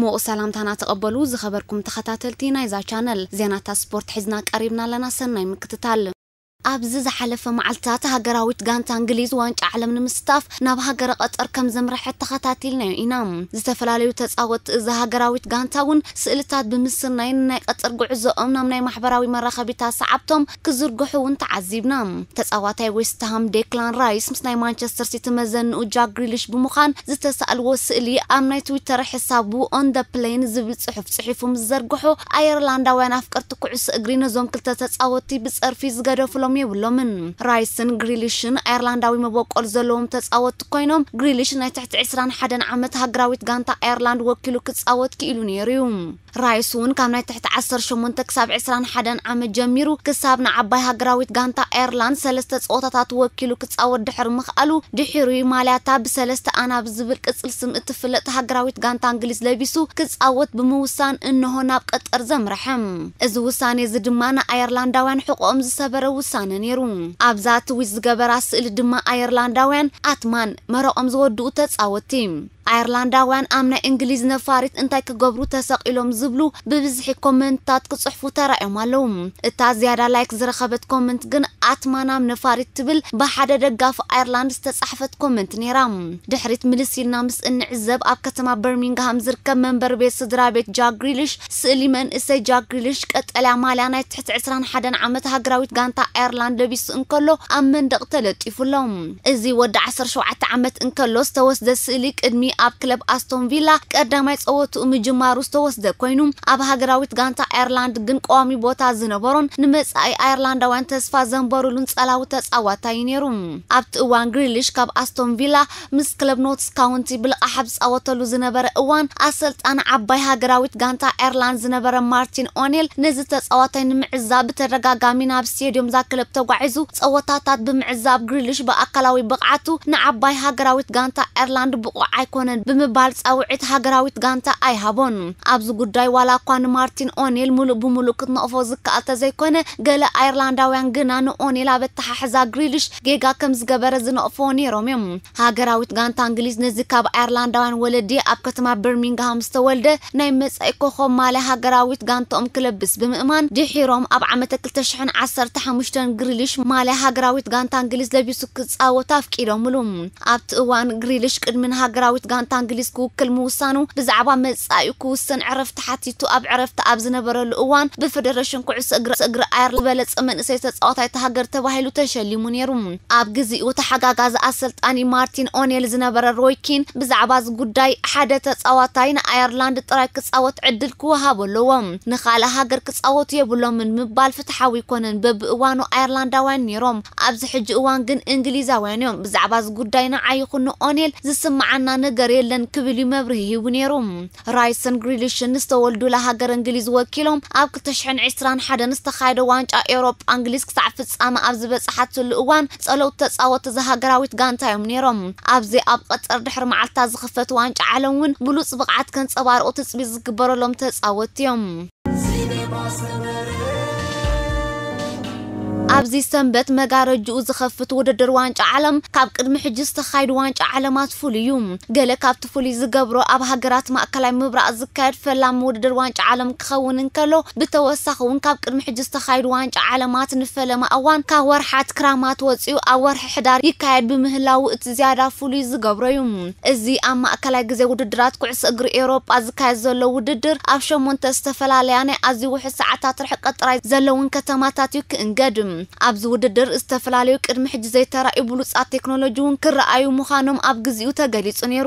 ምቑ ሰላምታና ተቐበሉ ዝኸበርኩም ተኸታተልቲ ናይዛ ቻነል ዜናታት ስፖርት ሒዝና ቀሪብና ኣለና ሰናይ ምክትታል ابزز حلف معلتات هاجراويت غانت انجليز وانچ علم نمستاف ناب هاجر قطر كم زمرح تخاتاتيل نيو انام زتفلاليو تصاوت ز هاجراويت غانتاون سئلتات بمسناي ناي قطر غعزو امنا ناي محبراوي مراخبي تا صعبتم كزرغحو ونت عزيبنا تصاواتاي ويستهام ديكلان رايس مسناي مانشستر سيتي مزن او جاك غريليش بمخان زتسال وسئلي امناي تويتر حسابو اون ذا بلين زبل صحف صحفو مزرغحو ايرلاندا وين افقرت كعس اغرينا زون كلتا تصاوتي بصرفي زغدو فلوم تأثيرهم يبلون من رايسن غريليشن أيرلنداوي مبوقل زلهم تسأوت كوينهم غريليشن تحت عسران حدا عمت هجراويت جانتا أيرلاند وكيلو كتسأوت كيلو نيريوم ራይስ እውን ካብ ናይ ትሕቲ 18 ክሳብ 21 ዓመት ጀሚሩ ክሳብ ንዓባይ ሃገራዊት ጋንታ ኤርላንድ ሰለስተ ፀወታታት ወኪሉ ክፃወት ድሕሪ ምኽኣሉ ድሕሪ ማልያታ ብሰለስተ ኣናብ ዝብል ቅፅል ስም እትፍለጥ ሃገራዊት ጋንታ እንግሊዝ ለቢሱ ክፃወት ብምውሳን እንሆ ናብ ቀጠር ዘምርሐም እዚ ውሳነ እዚ ድማ ንኣየርላንዳውያን ሕቆኦም ዝሰበረ ውሳነ ነይሩ ኣብዛ ትዊት ዝገበራ ስእሊ ድማ ኣየርላንዳውያን ኣትማን መረቖም ዝወድኡ ተፃወቲ ኣየርላንዳውያን ኣብ ናይ እንግሊዝ ነፋሪት እንታይ ክገብሩ ተሰቂሎም ዝብሉ ብብዝሒ ኮመንትታት ክፅሕፉ ተራእዮም ኣለዉ እታ ዝያዳ ላይክ ዝረኸበት ኮመንት ግን ኣትማናም ነፋሪት ትብል ብሓደ ደጋፊ ኣይርላንድ ዝተፃሕፈት ኮመንት ነይራ ድሕሪት ምልስ ኢልና ምስ እንዕዘብ ኣብ ከተማ በርሚንግሃም ዝርከብ መንበር ቤት ስድራ ቤት ጃግሪልሽ ስእሊ መንእሰይ ጃግሪልሽ ቀጠልያ ማልያ ናይ ትሕቲ 21 ዓመት ሃገራዊት ጋንታ ኣይርላንድ ለቢሱ እንከሎ ኣብ መንደቕ ተለጢፉሎም እዚ ወዲ 17 ዓመት እንከሎ ዝተወስደ ስእሊ ቅድሚ ኣብ ክለብ ኣስቶን ቪላ ቀዳማይ ፀወትኡ ምጅማሩ ዝተወስደ ኮይኑ ኮይኑ ኣብ ሃገራዊት ጋንታ ኣየርላንድ ግን ቀዋሚ ቦታ ዝነበሮን ንመጻኢ ኣየርላንዳውያን ተስፋ ዘንበሩሉን ጸላዊ ተጻዋታይ ነይሩ ኣብቲ እዋን ግሪሊሽ ካብ ኣስቶን ቪላ ምስ ክለብ ኖትስ ካውንቲ ብልቓሓብ ዝፃወተሉ ዝነበረ እዋን ኣሰልጣን ዓባይ ሃገራዊት ጋንታ ኤርላንድ ዝነበረ ማርቲን ኦኔል ነዚ ተፃዋታይ ንምዕዛብ ብተደጋጋሚ ናብ ስተድዮም ዛ ክለብ ተጓዒዙ ፀወታታት ብምዕዛብ ግሪሊሽ ብኣካላዊ ብቕዓቱ ንዓባይ ሃገራዊት ጋንታ ኤርላንድ ብቑዕ ኣይኮነን ብምባል ፃውዒት ሃገራዊት ጋንታ ኣይሃቦን ኣብዚ ጉዳይ ጉዳይ ዋላ እኳን ማርቲን ኦኔል ሙሉእ ብሙሉእ ክትነቕፎ ዝከኣል ተዘይኮነ ገለ ኣይርላንዳውያን ግና ንኦኔል ኣብ ኣተሓሕዛ ግሪሊሽ ጌጋ ከም ዝገበረ ዝነቕፎ ነይሮም እዮም ሃገራዊት ጋንታ እንግሊዝ ነዚ ካብ ኣይርላንዳውያን ወለዲ ኣብ ከተማ ብርሚንግሃም ዝተወልደ ናይ መጻኢ ኮኸብ ማልያ ሃገራዊት ጋንትኦም ክለብስ ብምእማን ድሒሮም ኣብ ዓመተ 215 ግሪልሽ ማልያ ሃገራዊት ጋንታ እንግሊዝ ለቢሱ ክፃወት ኣፍቂዶምሉ ኣብቲ እዋን ግሪሊሽ ቅድሚን ሃገራዊት ጋንታ እንግሊዝ ክውክል ምውሳኑ ብዛዕባ መጻኢኡ ክውስን ዕረፍቲ ተሓቲቱ ኣብ ዕረፍቲ ኣብ ዝነበረሉ እዋን ብፌደሬሽን ኩዕሶ እግሪ እግሪ ኣየር ዝበለፀ መንእሰይ ተፃወታይ ተሃገር ተባሂሉ ተሸሊሙ ነይሩ ኣብ ግዜኡ ተሓጋጋዚ ኣሰልጣኒ ማርቲን ኦኔል ዝነበረ ሮይኪን ብዛዕባ እዚ ጉዳይ ሓደ ተፃዋታይ ንኣየርላንድ ጥራይ ክፃወት ዕድል ክወሃብ ኣለዎም ንካልእ ሃገር ክፃወቱ የብሎምን ምባል ፍትሓዊ ይኮነን በብእዋኑ ኣየርላንዳውያን ነይሮም ኣብዚ ሕጂ እዋን ግን እንግሊዛውያን እዮም ብዛዕባ እዚ ጉዳይ ንዓይ ይኹን ንኦኔል ነገር የለን ክብል መብርህ ሂቡ ነይሩ ራይሰን ግሪሊሽን ዝተወልዱ ለሃገር እንግሊዝ ወኪሎም ኣብ 2021 ዝተኻየደ ዋንጫ ኤውሮጳ እንግሊዝ ክሳዕ ፍጻመ ኣብ ዝበፅሓትሉ እዋን ጸለውቲ ተጻወቲ ዝሃገራዊት ጋንታ እዮም ነይሮም ኣብዚ ኣብ ቀጸር ድሕሪ መዓልትታት ዝኽፈት ዋንጫ ዓለም እውን ብሉፅ ብቕዓት ከንፀባርቑ ትፅቢት ዝግበረሎም ተጻወቲ እዮም ኣብዚ ሰንበት መጋረጅኡ ዝኸፍት ውድድር ዋንጫ ዓለም ካብ ቅድሚ ሕጂ ዝተኻይዱ ዋንጫ ዓለማት ፍሉይ እዩ ገለ ካብቲ ፍሉይ ዝገብሮ ኣብ ሃገራት ማእከላይ ምብራቅ ዝካየድ ፈላሚ ውድድር ዋንጫ ዓለም ክኸውን እንከሎ ብተወሳኺ እውን ካብ ቅድሚ ሕጂ ዝተኻይዱ ዋንጫ ዓለማት ንፈለማ እዋን ካብ ወርሓት ክራማት ወፂኡ ኣብ ወርሒ ሕዳር ይካየድ ብምህላው እቲ ዝያዳ ፍሉይ ዝገብሮ እዩ እዚ ኣብ ማእከላይ ግዜ ውድድራት ኩዕሶ እግሪ ኤውሮጳ ዝካየድ ዘሎ ውድድር ኣብ ሸሞንተ ዝተፈላለያ ናይ ኣዝዩ ውሕስ ሰዓታት ርሕቀት ጥራይ ዘለውን ከተማታት እዩ ክእንገድ ኣብዚ ውድድር ዝተፈላለዩ ቅድሚ ሕጂ ዘይተራእዩ ብሉፃት ቴክኖሎጂ እውን ክረኣዩ ምዃኖም ኣብ ግዜኡ ተገሊጹ ነይሩ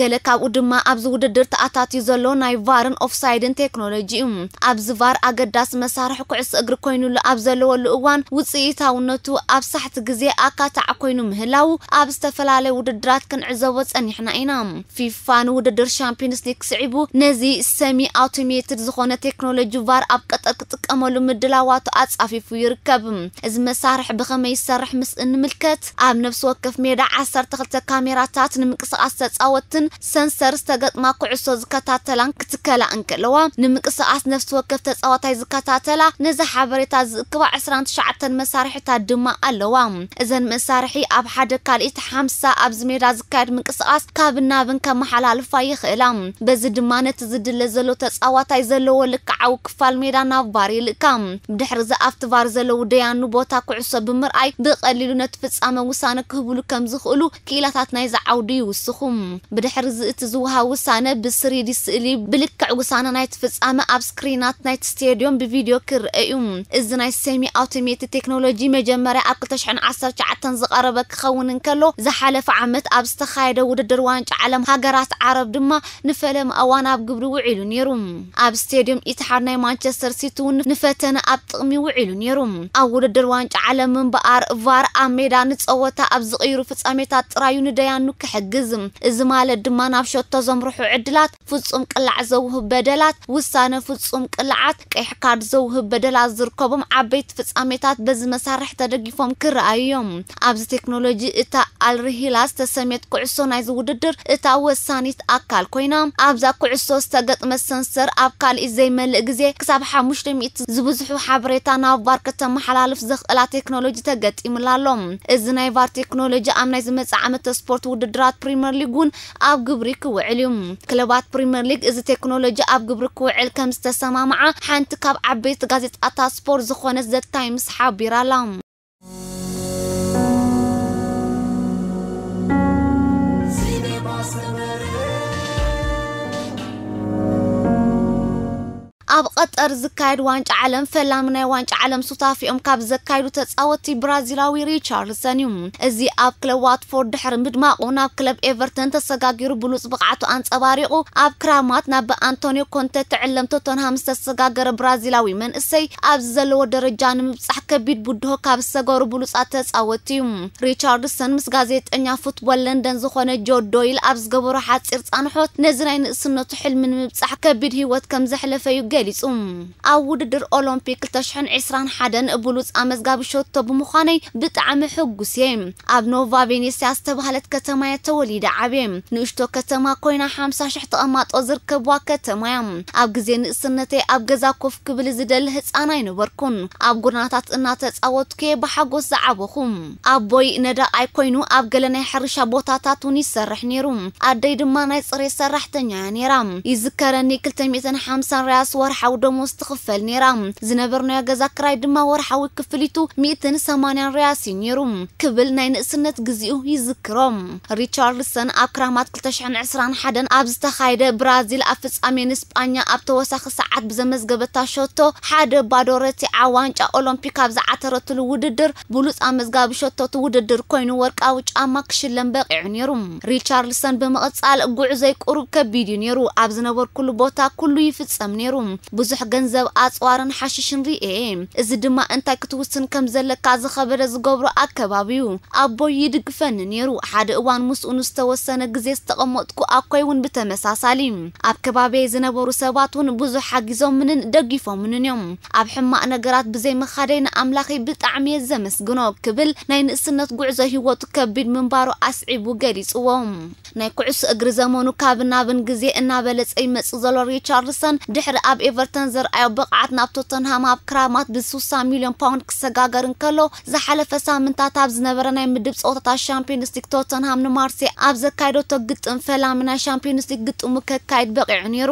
ገለ ካብኡ ድማ ኣብዚ ውድድር ተኣታትዩ ዘሎ ናይ ቫርን ኦፍሳይድን ቴክኖሎጂ እዩ ኣብዚ ቫር ኣገዳሲ መሳርሒ ኩዕሶ እግሪ ኮይኑሉ ኣብ ዘለወሉ እዋን ውፅኢታውነቱ ኣብ ሳሕቲ ግዜ ኣካታዕ ኮይኑ ምህላው ኣብ ዝተፈላለዩ ውድድራት ክንዕዘቦ ጸኒሕና ኢና ፊፋ ንውድድር ሻምፒዮንስ ሊግ ስዒቡ ነዚ ሰሚ ኣውቶሜትድ ዝኾነ ቴክኖሎጂ ቫር ኣብ ቀጠር ክጥቀመሉ ምድላዋቱ ኣጻፊፉ ይርከብ እዚ መሳርሒ ብኸመይ ይሰርሕ ምስ እንምልከት ኣብ ነብሲ ወከፍ ሜዳ 12 ካሜራታት ንምንቅስቓስ ተፃወትን ሰንሰር ዝተገጥማ ኩዕሶ ዝከታተላን ክትከላ እንከለዋ ንምንቅስቓስ ነፍሲ ወከፍ ተፃወታይ ዝከታተላ ነዚ ሓበሬታ ዝእክባ 29 መሳርሒታት ድማ ኣለዋ እዘን መሳርሒ ኣብ ሓደ ካልኢት 50 ኣብዚ ሜዳ ዝካየድ ምንቅስቓስ ካብ ናብን ከመሓላልፋ ይኽእላ በዚ ድማ ነቲ ዝድለ ዘሎ ተፃዋታይ ዘለዎ ልክዓዊ ክፋል ሜዳ ናብ ቫር ይልእካ ብድሕሪ እዚ ኣብቲ ቫር ዘለው ደያን ናብራኑ ቦታ ኩዕሶ ብምርኣይ ብቐሊሉ ነቲ ፍጻመ ውሳነ ክህብሉ ከም ዝኽእሉ ክኢላታት ናይ ዝዓውዱ ይውስኹም ብድሕሪ ዚ እቲ ዝውሃብ ውሳነ ብስሪዲ ስእሊ ብልክዕ ውሳነ ናይቲ ፍጻመ ኣብ ስክሪናት ናይቲ ስተድዮም ብቪድዮ ክርአ እዩ እዚ ናይ ሴሚ ኣውቶሜቲ ቴክኖሎጂ መጀመርያ ኣብ 219 ዝቐረበ ክኸውን እንከሎ ዝሓለፈ ዓመት ኣብ ዝተኻየደ ውድድር ዋንጫ ዓለም ሃገራት ዓረብ ድማ ንፈለም ኣዋን ኣብ ግብሪ ውዒሉ ነይሩ ኣብ ስተድዮም ኢትሓድ ናይ ማንቸስተር ሲቲ እውን ንፈተነ ኣብ ጥቕሚ ውዒሉ ነይሩ ኣብ ውድድር ዋንጫ ዓለምን ብኣርቫር ኣብ ሜዳ ንፀወታ ኣብ ዝቕይሩ ፍጻሜታት ጥራዩ ንደያኑ ክሕግዝ እዚ ማለት ድማ ናብ ሸቶ ዘምርሑ ዕድላት ፍጹም ቅላዕ ዘውህብ በደላት ውሳነ ፍጹም ቅልዓት ቀይሕ ካርድ ዘውህብ በደላት ዝርከቦም ዓበይቲ ፍጻሜታት በዚ መሳርሒ ተደጊፎም ክረኣዩ እዮም ኣብዚ ቴክኖሎጂ እታ ኣልርሂላስ ተሰሜት ኩዕሶ ናይዚ ውድድር እታ ወሳኒት ኣካል ኮይና ኣብዛ ኩዕሶ ዝተገጥመ ሰንሰር ኣብ ካልእ ዘይመልእ ግዜ ክሳብ ሓሙሽተ ሚእቲ ዝበዝሑ ሓበሬታ ናብ ባር ከተመሓላልፍ ክሕልፍ ዘኽእላ ቴክኖሎጂ ተገጢሙላ ኣሎ እዚ ናይ ቫር ቴክኖሎጂ ኣብ ናይ ዝመፅእ ዓመተ ስፖርት ውድድራት ፕሪምየር ሊግ እውን ኣብ ግብሪ ክውዕል እዩ ክለባት ፕሪምየር ሊግ እዚ ቴክኖሎጂ ኣብ ግብሪ ክውዕል ከም ዝተሰማምዓ ሓንቲ ካብ ዓበይቲ ጋዜጣታት ስፖርት ዝኾነት ዘታይምስ ሓቢራ ኣላ ኣብ ቀጠር ዝካየድ ዋንጫ ዓለም ፈላሚ ናይ ዋንጫ ዓለም ሱታፊኦም ካብ ዘካይዱ ተፃወቲ ብራዚላዊ ሪቻርድሰን እዩ እዚ ኣብ ክለብ ዋትፎርድ ድሕሪ ምድማቁ ናብ ክለብ ኤቨርተን ተሰጋጊሩ ብሉፅ ብቕዓቱ ኣንፀባሪቑ ኣብ ክራማት ናብ ብኣንቶኒዮ ኮንተ ትዕለም ቶተንሃም ዝተሰጋገረ ብራዚላዊ መንእሰይ ኣብዚ ዘለዎ ደረጃ ንምብፃሕ ከቢድ ብድሆ ካብ ዝሰገሩ ብሉፃት ተፃወቲ እዩ ሪቻርድሰን ምስ ጋዜጠኛ ፉትቦል ለንደን ዝኾነ ጆ ዶይል ኣብ ዝገበሮ ሓፂር ፃንሖት ነዚ ናይ ንእስነቱ ሕልሚ ንምብፃሕ ከቢድ ሂወት ከም ዘሕለፈ እዩ ገሊ ገሊጹ ኣብ ውድድር ኦሎምፒክ 2021 ብሉፅ ኣመዝጋቢ ሸቶ ብምዃነይ ብጣዕሚ ሕጉስ እየ ኣብ ኖቫ ቬኔስያ ዝተባህለት ከተማ እየ ተወሊደ ዓብየ ንእሽቶ ከተማ ኮይና 50,000 ተቐማጦ ዝርከብዋ ከተማ እያ ኣብ ግዜ ንእስነተይ ኣብ ገዛ ኮፍ ክብል ዝደሊ ህፃን ኣይነበርኩን ኣብ ጎናታት እናተፃወትኩየ ብሓጎስ ዝዓበኹ ኣቦይ ነዳኣይ ኮይኑ ኣብ ገለ ናይ ሕርሻ ቦታታት እውን ይሰርሕ ነይሩ ኣደይ ድማ ናይ ፅሬት ሰራሕተኛ እያ ነይራ ይዝከረኒ 250 ርያስ ወር ወርሓዊ ደሞዝ ትኽፈል ነይራ ዝነበርናዮ ገዛ ክራይ ድማ ወርሓዊ ክፍሊቱ 180 ሪያስ እዩ ነይሩ ክብል ናይ ንእስነት ግዚኡ ይዝክሮም ሪቻርልሰን ኣብ ክራማት 221 ኣብ ዝተኻየደ ብራዚል ኣብ ፍጻሜን ንስጳኛ ኣብ ተወሳኺ ሰዓት ብዘመዝገበታ ሸቶ ሓደ ባዶ ረቲዓ ዋንጫ ኦሎምፒክ ኣብ ዝዓተረትሉ ውድድር ብሉፅ ኣመዝጋቢ ሸቶት ውድድር ኮይኑ ወርቃዊ ጫማ ክሽለም በቂዑ ነይሩ ሪቻርልሰን ብምቕጻል ጉዕ ዘይቁሩብ ከቢድ እዩ ነይሩ ኣብ ዝነበርኩሉ ቦታ ኩሉ ይፍጸም ነይሩ ብዙሕ ገንዘብ ኣፅዋርን ሓሽሽን ርኤ እዚ ድማ እንታይ ክትውስን ከም ዘለካ ዝኸበረ ዝገብሮ ኣከባቢዩ ኣቦይ ይድግፈኒ ነይሩ ሓደ እዋን ምስኡ ንዝተወሰነ ግዜ ዝተቐመጥኩ ኣኮይ እውን ብተመሳሳሊ ኣብ ከባቢየ ዝነበሩ ሰባት እውን ብዙሕ ሓጊዞምንን ደጊፎምንን እዮም ኣብ ሕማቅ ነገራት ብዘይመኻደይ ንኣምላኺ ብጣዕሚ እየ ዘመስግኖ ክብል ናይ ንእስነት ጉዕዞ ሂወቱ ከቢድ ምንባሩ ኣስዒቡ ገሊፅዎም ናይ ኩዕሶ እግሪ ዘመኑ ካብ ናብን ግዜ እናበለፀ ይመፅእ ዘሎ ሪቻርድሰን ድሕሪ ኣብ ኤቨርተን ዝርኣዮ ብቕዓት ናብ ቶተንሃም ኣብ ክራማት ብ60 ሚልዮን ፓውንድ ክሰጋገር እንከሎ ዝሓለፈ ሳምንታት ኣብ ዝነበረ ናይ ምድብ ፀወታታት ሻምፒዮንስ ሊግ ቶተንሃም ንማርሴ ኣብ ዘካይደቶ ግጥም ፈላሚ ናይ ሻምፒዮንስ ሊግ ግጥሙ ከካይድ በቂዑ ነይሩ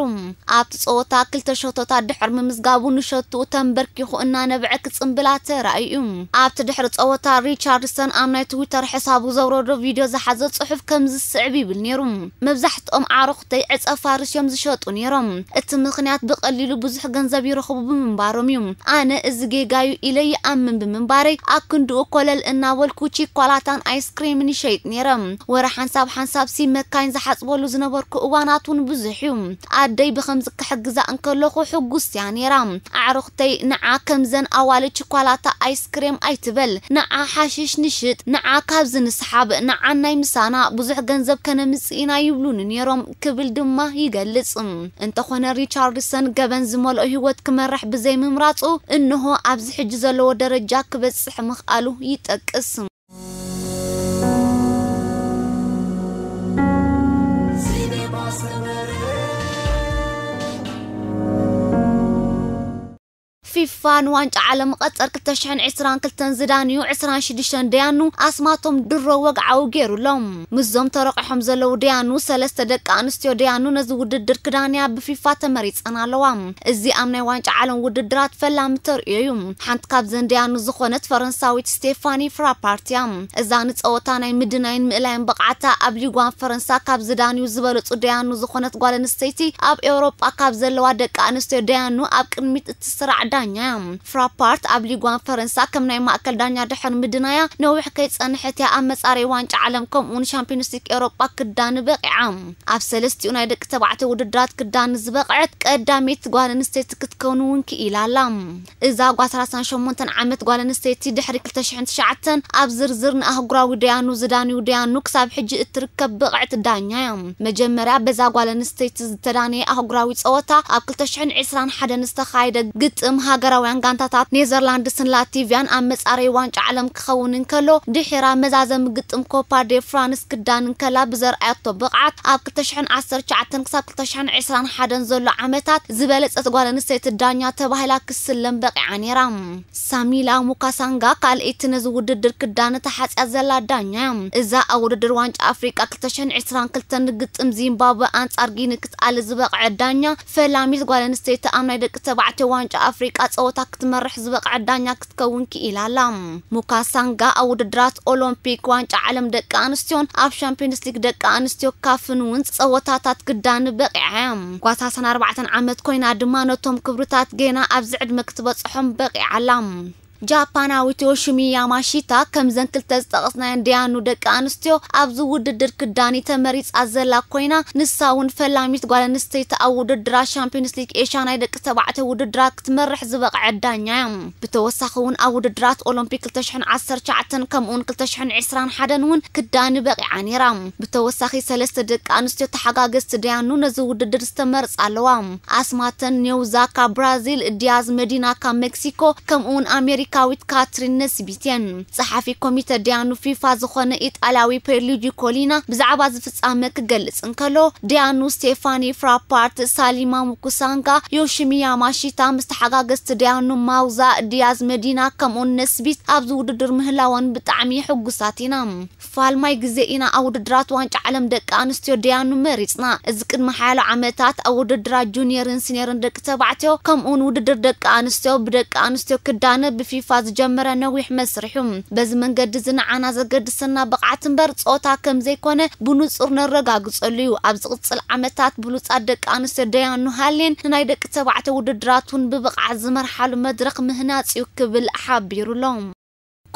ኣብቲ ፀወታ ክልተ ሸቶታት ድሕር ምምዝጋቡ ንሸትኡ ተንበርኪኹ እናነብዐ ክፅምብላ ተራእዩ ኣብቲ ድሕሪ ፀወታ ሪቻርድሰን ኣብ ናይ ትዊተር ሕሳቡ ዘውረዶ ቪድዮ ዝሓዘ ፅሑፍ ከም ዝስዕብ ይብል ነይሩ መብዛሕትኦም ዓሮክተይ ዕፀፋርስ እዮም ዝሸጡ ነይሮም እቲ ምክንያት ብቐሊሉ ብዙሕ ገንዘብ ይረኽቡ ብምንባሮም እዩ ኣነ እዚ ጌጋዩ ኢለ ይኣምን ብምንባረይ ኣክንድኡ ኮለል እናበልኩ ቺኮላታን ኣይስክሪምን ይሸይጥ ነይረም ወረ ሓንሳብ ሓንሳብ ሲ መካይን ዝሓፅበሉ ዝነበርኩ እዋናት እውን ብዙሕ እዩ ኣደይ ብከምዚ ክሕግዛ እንከለኹ ሕጉስ እያ ነይራ ኣዕርክተይ ንዓ ከምዘን ኣዋለ ቺኮላታ ኣይስክሪም ኣይትበል ንዓ ሓሽሽ ንሽጥ ንዓ ካብዚ ንስሓብ ንዓ ናይ ምሳና ብዙሕ ገንዘብ ከነምፅኢና ይብሉኒ ነይሮም ክብል ድማ ይገልጽ እንተኾነ ሪቻርድሰን ገበን زملو هيوت كمرح بزي ممراتو انه ابزح جزلو درجه كبسح مخالو يتقسم ፊፋ ንዋንጫ ዓለም ቀፀር 2022 ዝዳንዩ 26 ድያኑ ኣስማቶም ድሮ ወግዓዊ ገይሩሎም ምዞም ተረቂሖም ዘለዉ ድያኑ ሰለስተ ደቂ ኣንስትዮ ድያኑ ነዚ ውድድር ክዳንያ ብፊፋ ተመሪፀን ኣለዋ እዚ ኣብ ናይ ዋንጫ ዓለም ውድድራት ፈላሚ ተርእዮ እዩ ሓንቲ ካብ ዘን ድያኑ ዝኾነት ፈረንሳዊት ስቴፋኒ ፍራፓርቲያ እዛ ንፀወታ ናይ ምድናይን ምእላይን ብቕዓታ ኣብ ሊጓን ፈረንሳ ካብ ዝዳን እዩ ዝበለፁ ድያኑ ዝኾነት ጓል ኣንስተይቲ ኣብ ኤውሮጳ ካብ ዘለዋ ደቂ ኣንስትዮ ድያኑ ኣብ ቅድሚት እትስራዕ ዳ ዳኛም ፍራፓርት ኣብ ሊጓን ፈረንሳ ከም ናይ ማእከል ዳኛ ድሕር ምድናያ ነዊሕ ከይፀንሐት እያ ኣብ መጻሪ ዋንጫ ዓለም ከምኡውን ሻምፒዮንስ ሊግ ኤውሮጳ ክዳን በቂዓም ኣብ ሰለስቲኡ ናይ ደቂ ተባዕትዮ ውድድራት ክዳን ዝበቕዐት ቀዳሜት ጓል ኣንስተይቲ ክትከውን እውን ክኢላ ኣላ እዛ ጓል 38 ዓመት ጓል ኣንስተይቲ ድሕሪ 2009 ኣብ ዝርዝር ንኣህጉራዊ ደያኑ ዝዳንዩ ደያኑ ክሳብ ሕጂ እትርከብ ብቕዕት ዳኛ እያ መጀመርያ በዛ ጓል ኣንስተይቲ ዝተዳነየ ኣህጉራዊ ፀወታ ኣብ 2021 ዝተኻየደ ግጥም ሃገራውያን ጋንታታት ኔዘርላንድስን ላቲቪያን ኣብ መጻረይ ዋንጫ ዓለም ክኸውን እንከሎ ድሒራ መዛዘሚ ግጥም ኮፓ ዴ ፍራንስ ክዳን እንከላ ብዘርኣያቶ ብቕዓት ኣብ 219 ክሳብ 221 ዘሎ ዓመታት ዝበለፀት ጓል ኣንስተይቲ ዳኛ ተባሂላ ክስለም በቂዓ ነይራ ሳሚላ ሙካሳንጋ ካልአይቲ ነዚ ውድድር ክዳን ተሓፅያ ዘላ ዳኛ እዛ ኣብ ውድድር ዋንጫ ኣፍሪቃ 222 ንግጥም ዚምባብዌ ኣንጻር ጊኒ ክትኣሊ ዝበቕዐ ዳኛ ፈላሚት ጓል ኣንስተይቲ ኣብ ናይ ደቂ ተባዕትዮ ዋንጫ ኣፍሪቃ ሙዚቃ ፀወታ ክትመርሕ ዝበቕዓ ዳኛ ክትከውን ክኢላ ኣላ ሙካሳንጋ ኣብ ውድድራት ኦሎምፒክ ዋንጫ ዓለም ደቂ ኣንስትዮን ኣብ ሻምፒዮንስ ሊግ ደቂ ኣንስትዮ ካፍን እውን ፀወታታት ግዳን በቂዐ ጓታ 34 ዓመት ኮይና ድማ ነቶም ክብርታት ገና ኣብዚ ዕድመ ክትበፅሖም በቂዓ ኣላ ጃፓናዊት ዮሽሚ ያማሺታ ከምዘን ክልተ ዝጠቐስናየን እንዲያኑ ደቂ ኣንስትዮ ኣብዚ ውድድር ክዳኒ ተመሪፃ ዘላ ኮይና ንሳ እውን ፈላሚት ጓል ኣንስተይቲ ኣብ ውድድራ ሻምፒዮንስ ሊግ ኤሽያ ናይ ደቂ ተባዕትዮ ውድድራ ክትመርሕ ዝበቕዐ ዳኛ እዮም ብተወሳኺ እውን ኣብ ውድድራት ኦሎምፒክ 2019 ከምኡውን 2021 እውን ክዳኒ በቂዓ ነይራ ብተወሳኺ ሰለስተ ደቂ ኣንስትዮ ተሓጋገዝቲ ድያኑ ነዚ ውድድር ዝተመርፅ ኣለዋ ኣስማተን ኔውዛ ካብ ብራዚል ዲያዝ መዲና ካብ ሜክሲኮ ከምኡውን ኣሜሪካ ኣሜሪካዊት ካትሪን ነስቢት እየን ፀሓፊ ኮሚተ ድያኑ ፊፋ ዝኾነ ኢጣልያዊ ፔርሉጂ ኮሊና ብዛዕባ ዝፍጻመ ክገልጽ እንከሎ ድያኑ ስቴፋኒ ፍራፓርት ሳሊማ ሙኩሳንጋ ዮሽሚያ ማሺታ ምስ ተሓጋገዝቲ ድያኑ ማውዛ ድያዝ መዲና ከምኡን ነስቢት ኣብዚ ውድድር ምህላወን ብጣዕሚ ሕጉሳት ኢና ፋልማይ ግዜ ኢና ኣብ ውድድራት ዋንጫ ዓለም ደቂ ኣንስትዮ ድያኑ መሪፅና እዚ ቅድሚ ሓያሎ ዓመታት ኣብ ውድድራት ጁኒየርን ሲኒየርን ደቂ ተባዕትዮ ከምኡውን ውድድር ደቂ ኣንስትዮ ብደቂ ኣንስትዮ ክዳነ ብፊ ይፋ ዝጀመረ ነዊሕ መስርሑ በዚ መንገዲ ዝነዓና ዘገድሰና ብቕዓት እምበር ፆታ ከም ዘይኮነ ብንፁር ነረጋግፀሉ እዩ ኣብ ዝቕፅል ዓመታት ብሉፃት ደቂ ኣንስትዮ ደያኑ ሃልየን ንናይ ደቂ ተባዕተ ውድድራትን ብብቕዓት ዝመርሓሉ መድረክ ምህናፅ እዩ ክብል ሓቢሩሎም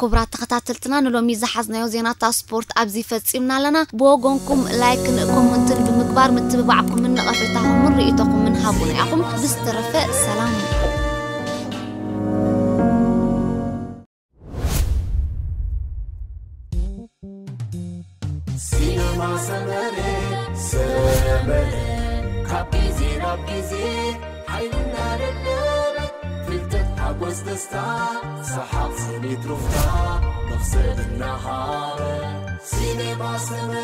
ክቡራት ተኸታተልትና ንሎሚ ዝሓዝናዮ ዜናታት ስፖርት ኣብዚ ፈፂምና ኣለና ብወገንኩም ላይክን ኮመንትን ብምግባር ምትብባዕኩምን ነቐፍታኹምን ርእቶኹምን ሃቡና ኢኹም ብዝተረፈ ሰላም وسط ستار صحاب صيني تروفتا نفصل النهار سينما سمرين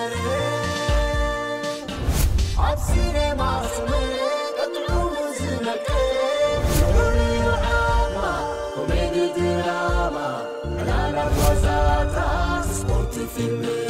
عب سينما سمرين تطعو وزنك حرية وعامة كوميدي دراما على نار وزاتا سبورت